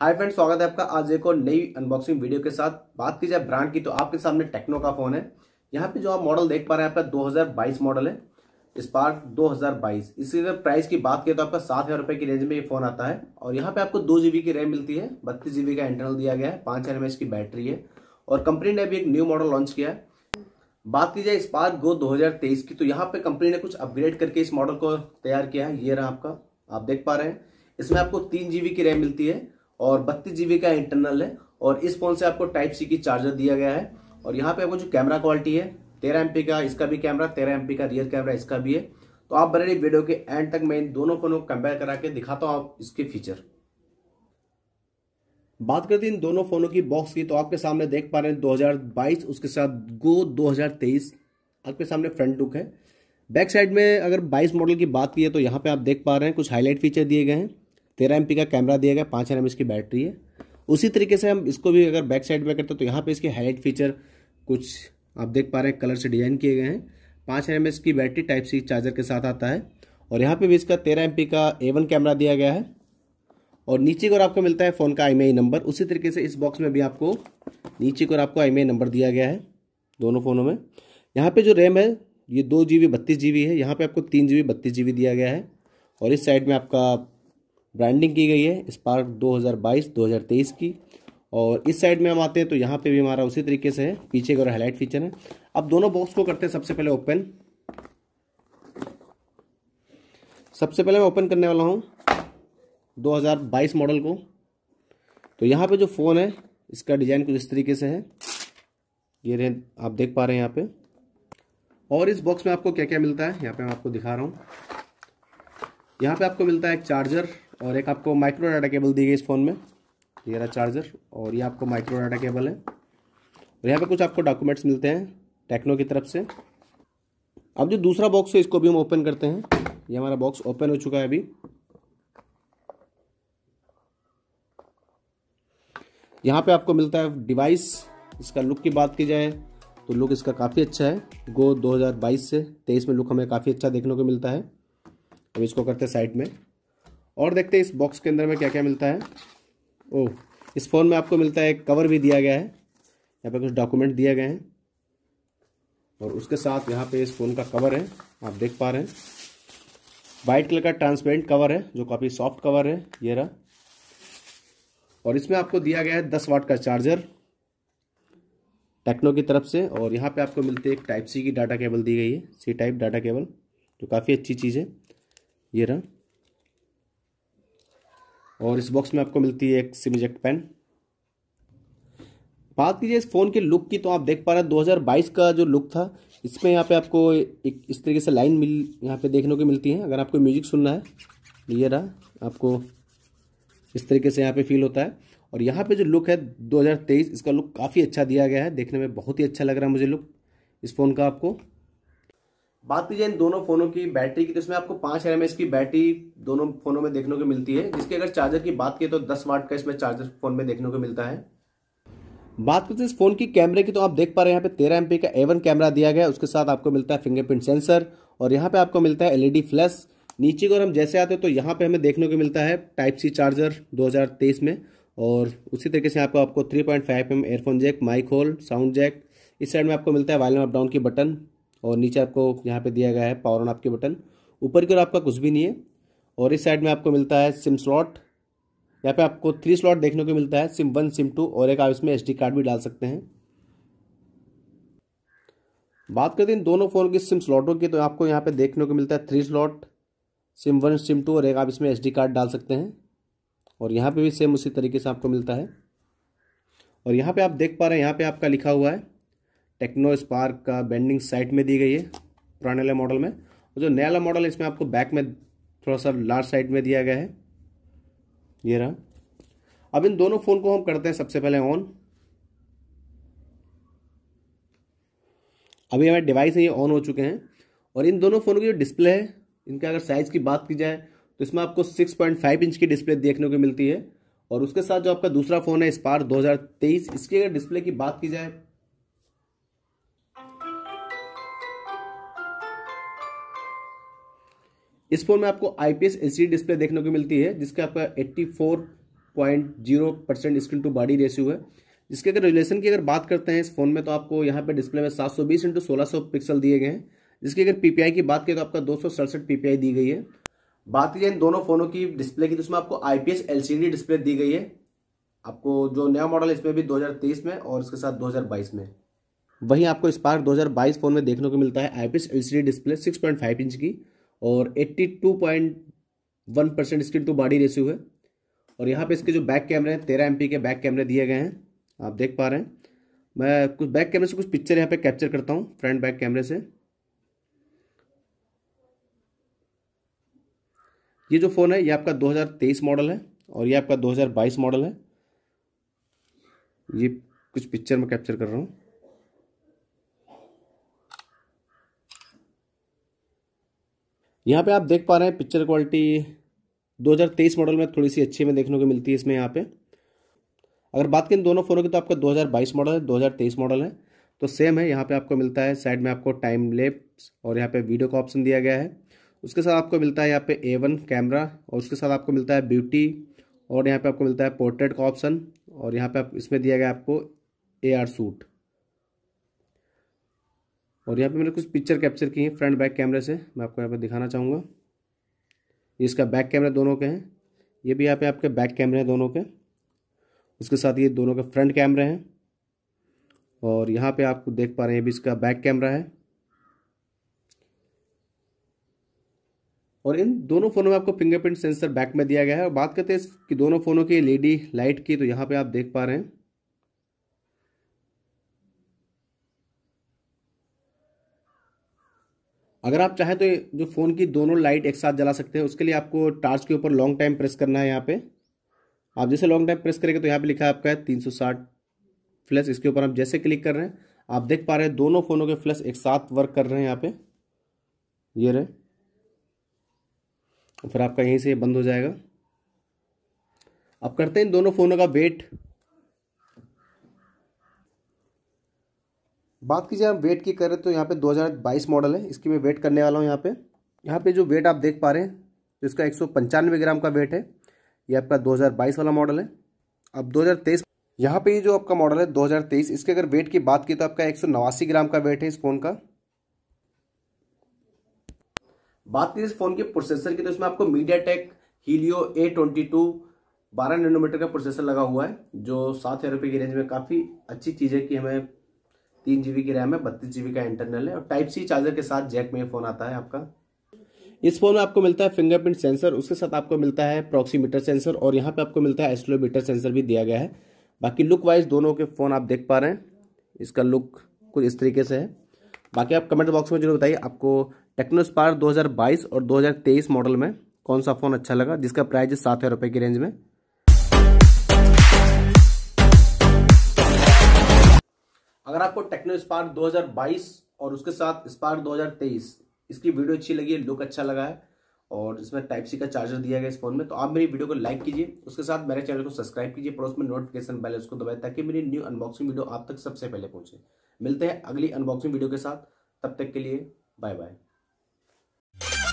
hi friend स्वागत है आपका आज एक और नई अनबॉक्सिंग वीडियो के साथ बात की जाए ब्रांड की तो आपके सामने टेक्नो का फोन है यहाँ पे जो आप मॉडल देख पा रहे हैं आपका 2022 मॉडल है स्पार्क 2022 इसी अगर प्राइस की बात करें तो आपका सात हज़ार रुपये की रेंज में ये फोन आता है और यहाँ पे आपको दो जीबी की रैम मिलती है बत्तीस जीबी का इंटरनल दिया गया है पांच हज़ार की बैटरी है और कंपनी ने अभी एक न्यू मॉडल लॉन्च किया है बात की जाए स्पार्क गो 2023 की तो यहाँ पे कंपनी ने कुछ अपग्रेड करके इस मॉडल को तैयार किया है ये रहा आपका आप देख पा रहे हैं इसमें आपको तीन जीबी की रैम मिलती है और बत्तीस जीबी का इंटरनल है और इस फोन से आपको टाइप सी की चार्जर दिया गया है और यहाँ पे आपको जो कैमरा क्वालिटी है तेरह एम का इसका भी कैमरा तेरह एम का रियर कैमरा इसका भी है तो आप बने वीडियो के एंड तक मैं इन दोनों फोनों को कंपेयर करा के दिखाता हूँ आप इसके फीचर बात करते हैं इन दोनों फोनों की बॉक्स की तो आपके सामने देख पा रहे हैं 2022 उसके साथ गो 2023 आपके सामने फ्रंट लुक है बैक साइड में अगर 22 मॉडल की बात की है तो यहाँ पे आप देख पा रहे हैं कुछ हाईलाइट फीचर दिए गए हैं तेरह एम का कैमरा दिया गया पाँच एम इसकी बैटरी है उसी तरीके से हम इसको भी अगर बैक साइड में करते हैं तो यहाँ पे इसके हाईलाइट फीचर कुछ आप देख पा रहे हैं कलर से डिज़ाइन किए गए हैं पाँच एम की बैटरी टाइप सी चार्जर के साथ आता है और यहाँ पे भी इसका तेरह एम का ए कैमरा दिया गया है और नीचे को आपको मिलता है फ़ोन का आई नंबर उसी तरीके से इस बॉक्स में भी आपको नीचे को आपको आई नंबर दिया गया है दोनों फ़ोनों में यहाँ पर जो रैम है ये दो जी बी बत्तीस जी है यहाँ पर आपको तीन जी बत्तीस जी दिया गया है और इस साइड में आपका ब्रांडिंग की गई है स्पार्क 2022-2023 की और इस साइड में हम आते हैं तो यहाँ पे भी हमारा उसी तरीके से है पीछे का हाईलाइट फीचर है अब दोनों बॉक्स को करते हैं सबसे पहले ओपन सबसे पहले मैं ओपन करने वाला हूँ 2022 मॉडल को तो यहाँ पे जो फ़ोन है इसका डिज़ाइन कुछ इस तरीके से है ये रहे आप देख पा रहे हैं यहाँ पे और इस बॉक्स में आपको क्या क्या मिलता है यहाँ पे मैं आपको दिखा रहा हूँ यहाँ पे आपको मिलता है एक चार्जर और एक आपको माइक्रो डाटा केबल दी गई इस फ़ोन में ये रहा चार्जर और ये आपको माइक्रो डाटा केबल है और यहाँ पे कुछ आपको डॉक्यूमेंट्स मिलते हैं टेक्नो की तरफ से अब जो दूसरा बॉक्स है इसको भी हम ओपन करते हैं ये हमारा बॉक्स ओपन हो चुका है अभी यहाँ पे आपको मिलता है डिवाइस इसका लुक की बात की जाए तो लुक इसका काफ़ी अच्छा है गो 2022 से 23 में लुक हमें काफ़ी अच्छा देखने को मिलता है अब इसको करते हैं साइड में और देखते हैं इस बॉक्स के अंदर में क्या क्या मिलता है ओ इस फ़ोन में आपको मिलता है एक कवर भी दिया गया है यहाँ पर कुछ डॉक्यूमेंट दिए गए हैं और उसके साथ यहाँ पे इस फ़ोन का कवर है आप देख पा रहे हैं वाइट कलर का ट्रांसपेरेंट कवर है जो काफ़ी सॉफ्ट कवर है ये रहा और इसमें आपको दिया गया है दस वाट का चार्जर टेक्नो की तरफ से और यहाँ पे आपको मिलती है एक टाइप सी की डाटा केबल दी गई है सी टाइप डाटा केबल जो काफ़ी अच्छी चीज़ है ये रहा और इस बॉक्स में आपको मिलती है एक इजेक्ट पेन बात कीजिए इस फ़ोन के लुक की तो आप देख पा रहे हैं 2022 का जो लुक था इसमें यहाँ पे आपको एक इस तरीके से लाइन मिल यहाँ पे देखने को मिलती है अगर आपको म्यूजिक सुनना है ये रहा आपको इस तरीके से यहाँ पे फील होता है और यहाँ पे जो लुक है 2023 इसका लुक काफ़ी अच्छा दिया गया है देखने में बहुत ही अच्छा लग रहा है मुझे लुक इस फ़ोन का आपको बात की जाए इन दोनों फोनों की बैटरी की तो इसमें आपको पांच एम की बैटरी दोनों फोनों में देखने को मिलती है जिसके अगर चार्जर की बात की तो दस वाट का इसमें चार्जर फोन में देखने को मिलता है बात करते हैं इस फोन की कैमरे की तो आप देख पा रहे हैं यहाँ पे तेरह एम का एवन कैमरा दिया गया है उसके साथ आपको मिलता है फिंगरप्रिंट सेंसर और यहाँ पे आपको मिलता है एलईडी फ्लैश e नीचे को हम जैसे आते हैं तो यहाँ पे हमें देखने को मिलता है टाइप सी चार्जर 2023 में और उसी तरीके से आपको आपको three point M earphone jack mic hole sound jack इस साइड में आपको मिलता है वॉल्यूम अप डाउन की बटन और नीचे आपको यहाँ पे दिया गया है पावर ऑन आपके बटन ऊपर की ओर आपका कुछ भी नहीं है और इस साइड में आपको मिलता है सिम स्लॉट यहाँ पे आपको थ्री स्लॉट देखने को मिलता है सिम वन सिम टू और एक आप इसमें एस कार्ड भी डाल सकते हैं बात करते हैं दोनों फ़ोन की सिम स्लॉटों की तो आपको यहाँ पे देखने को मिलता है three slot SIM one SIM two और एक आप इसमें एस कार्ड डाल सकते हैं और यहाँ पे भी सेम उसी तरीके से आपको मिलता है और यहाँ पे आप देख पा रहे हैं यहाँ पे आपका लिखा हुआ है टेक्नो स्पार्क का बेंडिंग साइट में दी गई है पुराने वाले मॉडल में और जो नया मॉडल है इसमें आपको बैक में थोड़ा सा लार्ज साइड में दिया गया है ये रहा अब इन दोनों फ़ोन को हम करते हैं सबसे पहले ऑन अभी हमारे डिवाइस है ये ऑन हो चुके हैं और इन दोनों फ़ोनों की जो डिस्प्ले है इनका अगर साइज़ की बात की जाए तो इसमें आपको 6.5 इंच की डिस्प्ले देखने को मिलती है और उसके साथ जो आपका दूसरा फ़ोन है स्पार 2023 इसकी अगर डिस्प्ले की बात की जाए इस फोन में आपको आईपीएस एलसीडी डिस्प्ले देखने को मिलती है जिसका आपका 84.0 percent screen to body ratio है जिसके अगर रिलेशन की अगर बात करते हैं इस फोन में तो आपको यहाँ पे डिस्प्ले में 720 सौ बीस इंटू सोलह पिक्सल दिए गए हैं जिसकी अगर पीपीआई की बात करें तो आपका दो पीपीआई दी गई है बात की जाए इन दोनों फोनों की डिस्प्ले की तो उसमें आपको आईपीएस एलसीडी डिस्प्ले दी गई है आपको जो नया मॉडल इसमें भी तेईस में और उसके साथ बाईस में वहीं आपको स्पार्क 2022 फोन में देखने को मिलता है आईपीएस एलसीडी डिस्प्ले 6.5 इंच की और 82.1 percent screen to body ratio है और यहाँ पे इसके जो बैक कैमरे हैं तेरह एम के बैक कैमरे दिए गए हैं आप देख पा रहे हैं मैं कुछ बैक कैमरे से कुछ पिक्चर यहाँ पे कैप्चर करता हूँ फ्रंट बैक कैमरे से ये जो फ़ोन है ये आपका 2023 मॉडल है और ये आपका 2022 मॉडल है ये कुछ पिक्चर में कैप्चर कर रहा हूँ यहाँ पे आप देख पा रहे हैं पिक्चर क्वालिटी 2023 मॉडल में थोड़ी सी अच्छी में देखने को मिलती है इसमें यहाँ पे अगर बात करें दोनों फ़ोनों की तो आपका 2022 मॉडल है 2023 मॉडल है तो सेम है यहाँ पे आपको मिलता है साइड में आपको टाइम लेप्स और यहाँ पे वीडियो का ऑप्शन दिया गया है उसके साथ आपको मिलता है यहाँ पे ए वन कैमरा और उसके साथ आपको मिलता है ब्यूटी और यहाँ पर आपको मिलता है पोर्ट्रेट का ऑप्शन और यहाँ पर आप इसमें दिया गया आपको ए आर सूट और यहाँ पे मैंने कुछ पिक्चर कैप्चर की है फ्रंट बैक कैमरे से मैं आपको यहाँ पे दिखाना चाहूँगा ये इसका बैक कैमरा दोनों के हैं ये भी यहाँ पे आपके बैक कैमरे हैं दोनों के उसके साथ ये दोनों के फ्रंट कैमरे हैं और यहाँ पे आपको देख पा रहे हैं ये भी इसका बैक कैमरा है और इन दोनों फ़ोनों में आपको फिंगरप्रिंट सेंसर बैक में दिया गया है और बात करते हैं कि दोनों फ़ोनों की लेडी लाइट की तो यहाँ पे आप देख पा रहे हैं अगर आप चाहें तो जो फ़ोन की दोनों लाइट एक साथ जला सकते हैं उसके लिए आपको टार्च के ऊपर लॉन्ग टाइम प्रेस करना है यहाँ पे आप जैसे लॉन्ग टाइम प्रेस करेंगे तो यहाँ पे लिखा है आपका है तीन फ्लैश इसके ऊपर आप जैसे क्लिक कर रहे हैं आप देख पा रहे हैं दोनों फ़ोनों के फ्लैश एक साथ वर्क कर रहे हैं यहाँ पे ये रहे फिर आपका यहीं से बंद हो जाएगा अब करते हैं इन दोनों फ़ोनों का वेट बात की जाए हम वेट की करें तो यहाँ पे 2022 मॉडल है इसकी मैं वेट करने वाला हूँ यहाँ पे यहाँ पे जो वेट आप देख पा रहे हैं तो इसका एक ग्राम का वेट है ये आपका 2022 वाला मॉडल है अब 2023 हजार यहाँ पर जो आपका मॉडल है 2023 इसके अगर वेट की बात की तो आपका एक ग्राम का वेट है इस फ़ोन का बात करें इस फ़ोन के प्रोसेसर की तो इसमें आपको MediaTek Helio A twenty two बारह नैनोमीटर का प्रोसेसर लगा हुआ है जो सात हज़ार रुपये की रेंज में काफ़ी अच्छी चीज़ है कि हमें तीन जीबी की रैम है बत्तीस जीबी का इंटरनल है और टाइप सी चार्जर के साथ जैक में फोन आता है आपका इस फोन में आपको मिलता है फिंगरप्रिंट सेंसर उसके साथ आपको मिलता है प्रोक्सीमीटर सेंसर और यहाँ पे आपको मिलता है एस्ट्रोमीटर सेंसर भी दिया गया है बाकी लुक वाइज दोनों के फ़ोन आप देख पा रहे हैं इसका लुक कुछ इस तरीके से है बाकी आप कमेंट बॉक्स में जरूर बताइए आपको टेक्नो स्पार 2022 और 2023 मॉडल में कौन सा फ़ोन अच्छा लगा जिसका प्राइस है सात हज़ार रुपये की रेंज में अगर आपको टेक्नो स्पार्क 2022 और उसके साथ स्पार्क 2023 इसकी वीडियो अच्छी लगी है लुक अच्छा लगा है और इसमें टाइप सी का चार्जर दिया गया इस फोन में तो आप मेरी वीडियो को लाइक कीजिए उसके साथ मेरे चैनल को सब्सक्राइब कीजिए पड़ोस में नोटिफिकेशन बेल उसको दबाए ताकि मेरी न्यू अनबॉक्सिंग वीडियो आप तक सबसे पहले पहुंचे मिलते हैं अगली अनबॉक्सिंग वीडियो के साथ तब तक के लिए बाय बाय